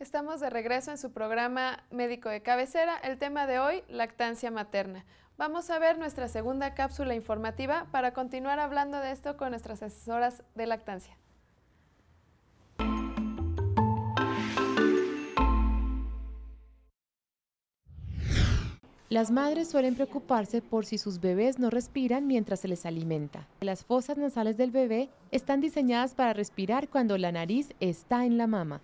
Estamos de regreso en su programa Médico de Cabecera, el tema de hoy, lactancia materna. Vamos a ver nuestra segunda cápsula informativa para continuar hablando de esto con nuestras asesoras de lactancia. Las madres suelen preocuparse por si sus bebés no respiran mientras se les alimenta. Las fosas nasales del bebé están diseñadas para respirar cuando la nariz está en la mama.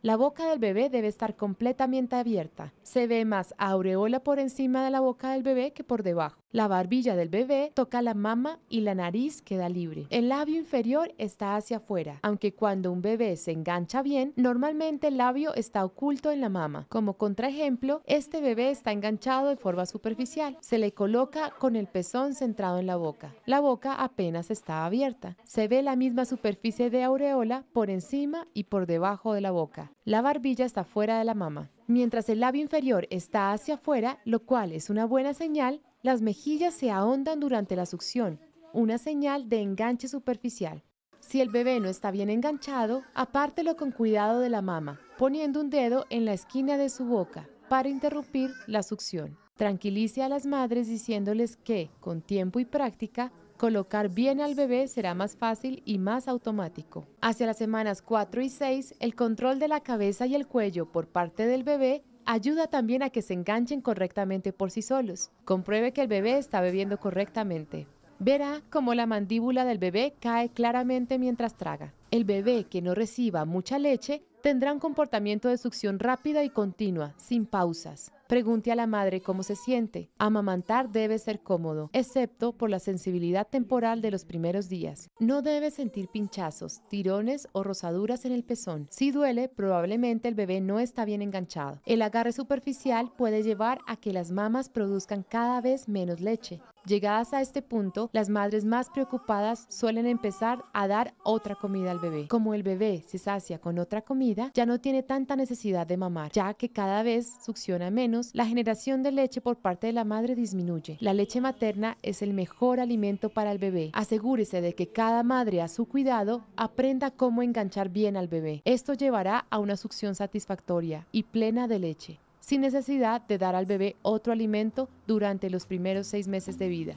La boca del bebé debe estar completamente abierta. Se ve más aureola por encima de la boca del bebé que por debajo. La barbilla del bebé toca la mama y la nariz queda libre. El labio inferior está hacia afuera, aunque cuando un bebé se engancha bien, normalmente el labio está oculto en la mama. Como contraejemplo, este bebé está enganchado de forma superficial. Se le coloca con el pezón centrado en la boca. La boca apenas está abierta. Se ve la misma superficie de aureola por encima y por debajo de la boca. La barbilla está fuera de la mama. Mientras el labio inferior está hacia afuera, lo cual es una buena señal, las mejillas se ahondan durante la succión, una señal de enganche superficial. Si el bebé no está bien enganchado, apártelo con cuidado de la mama, poniendo un dedo en la esquina de su boca para interrumpir la succión. Tranquilice a las madres diciéndoles que, con tiempo y práctica, Colocar bien al bebé será más fácil y más automático. Hacia las semanas 4 y 6, el control de la cabeza y el cuello por parte del bebé ayuda también a que se enganchen correctamente por sí solos. Compruebe que el bebé está bebiendo correctamente. Verá cómo la mandíbula del bebé cae claramente mientras traga. El bebé que no reciba mucha leche Tendrán comportamiento de succión rápida y continua, sin pausas. Pregunte a la madre cómo se siente. Amamantar debe ser cómodo, excepto por la sensibilidad temporal de los primeros días. No debe sentir pinchazos, tirones o rozaduras en el pezón. Si duele, probablemente el bebé no está bien enganchado. El agarre superficial puede llevar a que las mamas produzcan cada vez menos leche. Llegadas a este punto, las madres más preocupadas suelen empezar a dar otra comida al bebé. Como el bebé se sacia con otra comida, ya no tiene tanta necesidad de mamar, ya que cada vez succiona menos, la generación de leche por parte de la madre disminuye. La leche materna es el mejor alimento para el bebé. Asegúrese de que cada madre a su cuidado aprenda cómo enganchar bien al bebé. Esto llevará a una succión satisfactoria y plena de leche sin necesidad de dar al bebé otro alimento durante los primeros seis meses de vida.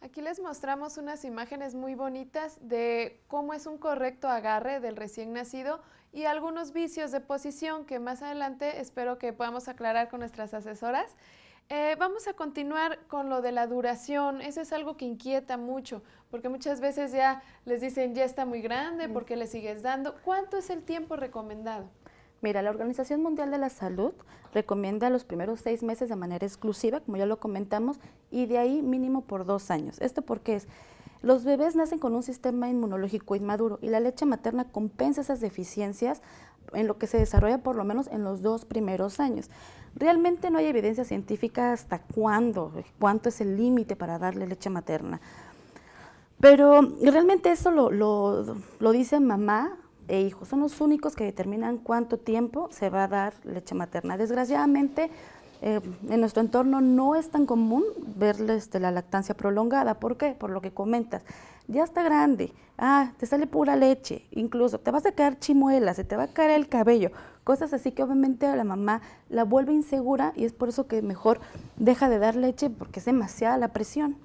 Aquí les mostramos unas imágenes muy bonitas de cómo es un correcto agarre del recién nacido y algunos vicios de posición que más adelante espero que podamos aclarar con nuestras asesoras. Eh, vamos a continuar con lo de la duración. Eso es algo que inquieta mucho, porque muchas veces ya les dicen, ya está muy grande, ¿por qué le sigues dando? ¿Cuánto es el tiempo recomendado? Mira, la Organización Mundial de la Salud recomienda los primeros seis meses de manera exclusiva, como ya lo comentamos, y de ahí mínimo por dos años. ¿Esto qué es? Los bebés nacen con un sistema inmunológico inmaduro y la leche materna compensa esas deficiencias en lo que se desarrolla por lo menos en los dos primeros años. Realmente no hay evidencia científica hasta cuándo, cuánto es el límite para darle leche materna. Pero realmente eso lo, lo, mamá e hijo. Son los únicos que determinan cuánto tiempo se va a dar leche materna. Desgraciadamente, eh, en nuestro entorno no es tan común ver este, la lactancia prolongada. ¿Por qué? Por lo que comentas ya está grande, ah, te sale pura leche, incluso te vas a caer chimuelas, se te va a caer el cabello, cosas así que obviamente a la mamá la vuelve insegura y es por eso que mejor deja de dar leche porque es demasiada la presión.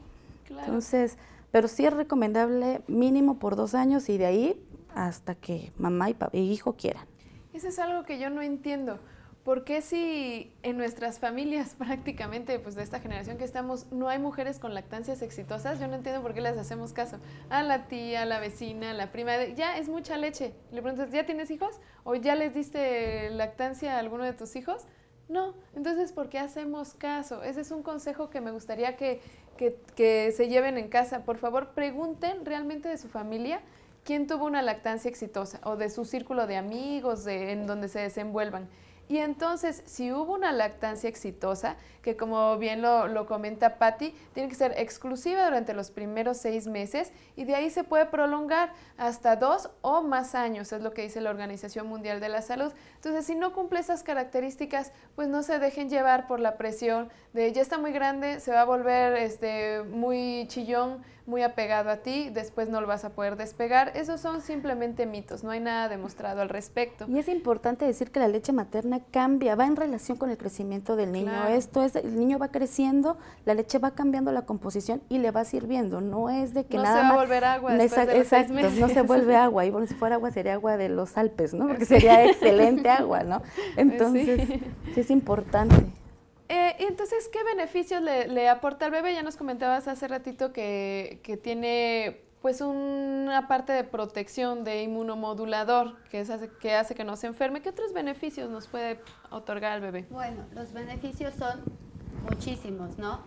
Entonces, pero sí es recomendable mínimo por dos años y de ahí hasta que mamá y, y hijo quieran. Eso es algo que yo no entiendo. ¿Por qué si en nuestras familias prácticamente, pues de esta generación que estamos, no hay mujeres con lactancias exitosas? Yo no entiendo por qué las hacemos caso. A la tía, a la vecina, a la prima, ya es mucha leche. Le preguntas, ¿ya tienes hijos? ¿O ya les diste lactancia a alguno de tus hijos? No. Entonces, ¿por qué hacemos caso? Ese es un consejo que me gustaría que, que, se lleven en casa. Por favor, pregunten realmente de su familia quién tuvo una lactancia exitosa o de su círculo de amigos, en donde se desenvuelvan. Y entonces, si hubo una lactancia exitosa, que como bien lo, lo comenta Patty, tiene que ser exclusiva durante los primeros seis meses y de ahí se puede prolongar hasta dos o más años, es lo que dice la Organización Mundial de la Salud. Entonces, si no cumple esas características, pues no se dejen llevar por la presión de ya está muy grande, se va a volver este, muy chillón, muy apegado a ti, después no lo vas a poder despegar. Esos son simplemente mitos, no hay nada demostrado al respecto. Y es importante decir que la leche materna cambia, va en relación con el crecimiento del niño. Esto es, el niño va creciendo, la leche va cambiando la composición y le va sirviendo. No es de que nada No se va a volver agua no se vuelve agua. Y bueno, si fuera agua sería agua de los Alpes, ¿no? Porque sería excelente agua, ¿no? Pues entonces, sí, es importante. Eh, ¿Y entonces, ¿qué beneficios le, aporta al bebé? Ya nos comentabas hace ratito que, que tiene pues una parte de protección de inmunomodulador que, es, que hace que no se enferme. ¿Qué otros beneficios nos puede otorgar al bebé? Bueno, los beneficios son muchísimos, ¿no?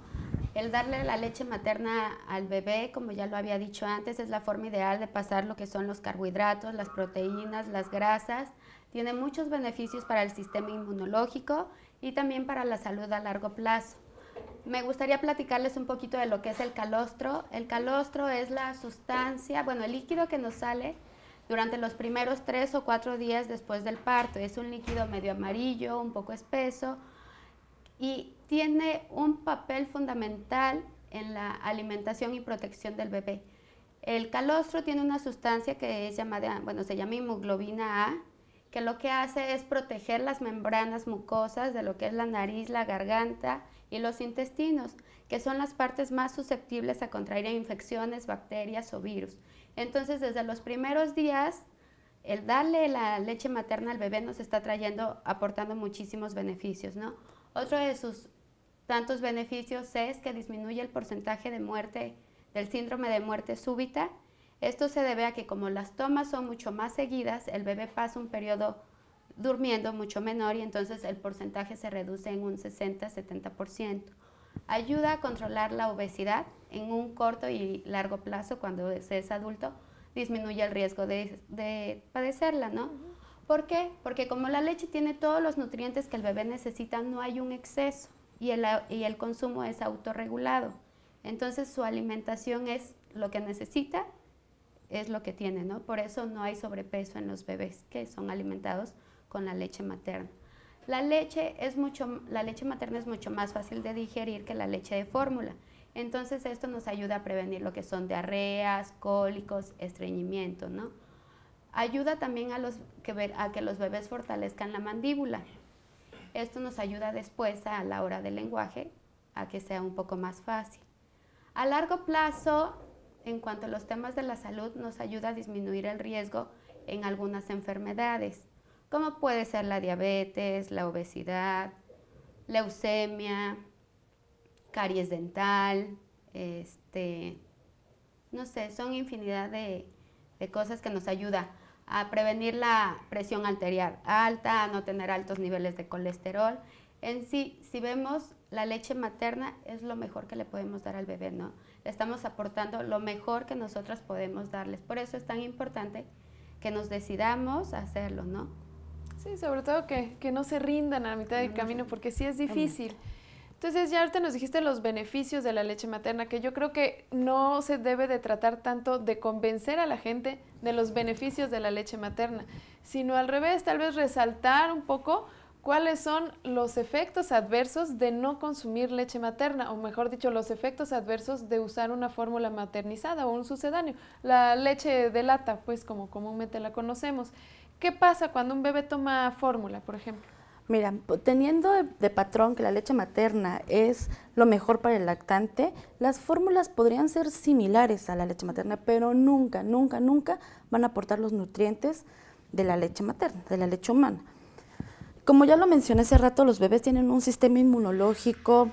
El darle la leche materna al bebé, como ya lo había dicho antes, es la forma ideal de pasar lo que son los carbohidratos, las proteínas, las grasas. Tiene muchos beneficios para el sistema inmunológico y también para la salud a largo plazo me gustaría platicarles un poquito de lo que es el calostro. El calostro es la sustancia, bueno, el líquido que nos sale durante los primeros tres o cuatro días después del parto. Es un líquido medio amarillo, un poco espeso y tiene un papel fundamental en la alimentación y protección del bebé. El calostro tiene una sustancia que es llamada, bueno, se llama hemoglobina A, que lo que hace es proteger las membranas mucosas de lo que es la nariz, la garganta y los intestinos, que son las partes más susceptibles a contraer infecciones, bacterias o virus. Entonces, desde los primeros días, el darle la leche materna al bebé nos está trayendo, aportando muchísimos beneficios, ¿no? Otro de sus tantos beneficios es que disminuye el porcentaje de muerte, del síndrome de muerte súbita. Esto se debe a que como las tomas son mucho más seguidas, el bebé pasa un periodo durmiendo mucho menor y entonces el porcentaje se reduce en un 60-70%. Ayuda a controlar la obesidad en un corto y largo plazo cuando se es adulto, disminuye el riesgo de, padecerla, ¿no? ¿Por qué? Porque como la leche tiene todos los nutrientes que el bebé necesita, no hay un exceso y el, y el consumo es autorregulado. Entonces su alimentación es lo que necesita, es lo que tiene, ¿no? Por eso no hay sobrepeso en los bebés que son alimentados con la leche materna. La leche, es mucho, la leche materna es mucho más fácil de digerir que la leche de fórmula. Entonces esto nos ayuda a prevenir lo que son diarreas, cólicos, estreñimiento, ¿no? Ayuda también a, los, que, a que los bebés fortalezcan la mandíbula. Esto nos ayuda después a la hora del lenguaje a que sea un poco más fácil. A largo plazo, en cuanto a los temas de la salud, nos ayuda a disminuir el riesgo en algunas enfermedades como puede ser la diabetes, la obesidad, leucemia, caries dental, este, no sé, son infinidad de, cosas que nos ayuda a prevenir la presión arterial alta, a no tener altos niveles de colesterol. En sí, si vemos la leche materna es lo mejor que le podemos dar al bebé, ¿no? Le estamos aportando lo mejor que nosotras podemos darles. Por eso es tan importante que nos decidamos a hacerlo, ¿no? Sí, sobre todo que, no se rindan a la mitad del camino porque sí es difícil. Entonces ya ahorita nos dijiste los beneficios de la leche materna, que yo creo que no se debe de tratar tanto de convencer a la gente de los beneficios de la leche materna, sino al revés, tal vez resaltar un poco cuáles son los efectos adversos de no consumir leche materna, o mejor dicho, los efectos adversos de usar una fórmula maternizada o un sucedáneo, la leche de lata, pues como comúnmente la conocemos. ¿Qué pasa cuando un bebé toma fórmula, por ejemplo? Mira, teniendo de, patrón que la leche materna es lo mejor para el lactante, las fórmulas podrían ser similares a la leche materna, pero nunca, nunca, nunca van a aportar los nutrientes de la leche materna, de la leche humana. Como ya lo mencioné hace rato, los bebés tienen un sistema inmunológico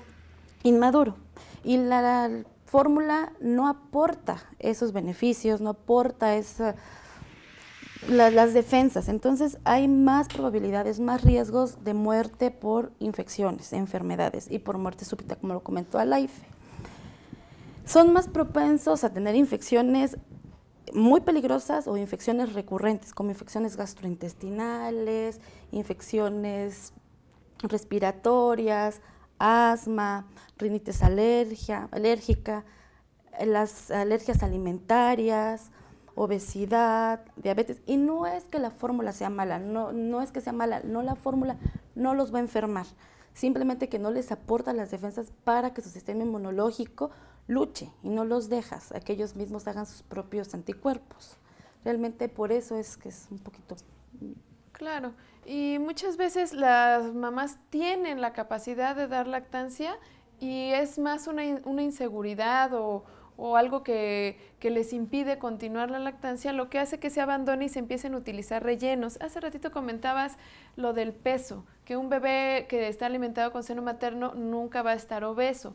inmaduro y la fórmula no aporta esos beneficios, no aporta las defensas. Entonces hay más probabilidades, más riesgos de muerte por infecciones, enfermedades y por muerte súbita, como lo comentó Alaife. Son más propensos a tener infecciones muy peligrosas o infecciones recurrentes, como infecciones gastrointestinales, infecciones respiratorias, asma, rinitis alérgica, las alergias alimentarias, obesidad, diabetes. Y no es que la fórmula sea mala, no, no es que sea mala, no la fórmula no los va a enfermar, simplemente que no les aporta las defensas para que su sistema inmunológico luche y no los dejas aquellos mismos hagan sus propios anticuerpos. Realmente por eso es que es un poquito... Claro, y muchas veces las mamás tienen la capacidad de dar lactancia y es más una, inseguridad o, algo que, que, les impide continuar la lactancia, lo que hace que se abandone y se empiecen a utilizar rellenos. Hace ratito comentabas lo del peso, que un bebé que está alimentado con seno materno nunca va a estar obeso.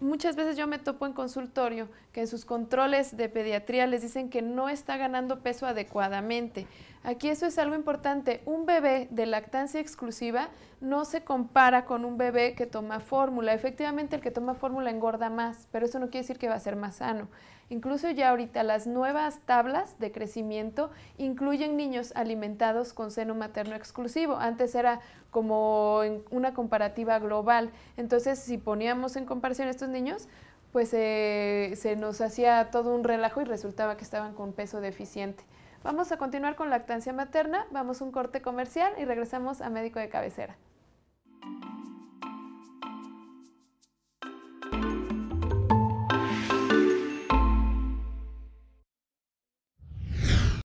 Muchas veces yo me topo en consultorio que en sus controles de pediatría les dicen que no está ganando peso adecuadamente. Aquí eso es algo importante. Un bebé de lactancia exclusiva no se compara con un bebé que toma fórmula. Efectivamente, el que toma fórmula engorda más, pero eso no quiere decir que va a ser más sano. Incluso ya ahorita las nuevas tablas de crecimiento incluyen niños alimentados con seno materno exclusivo. Antes era como una comparativa global. Entonces, si poníamos en comparación a estos niños, pues eh, se nos hacía todo un relajo y resultaba que estaban con peso deficiente. Vamos a continuar con lactancia materna, vamos a un corte comercial y regresamos a médico de cabecera.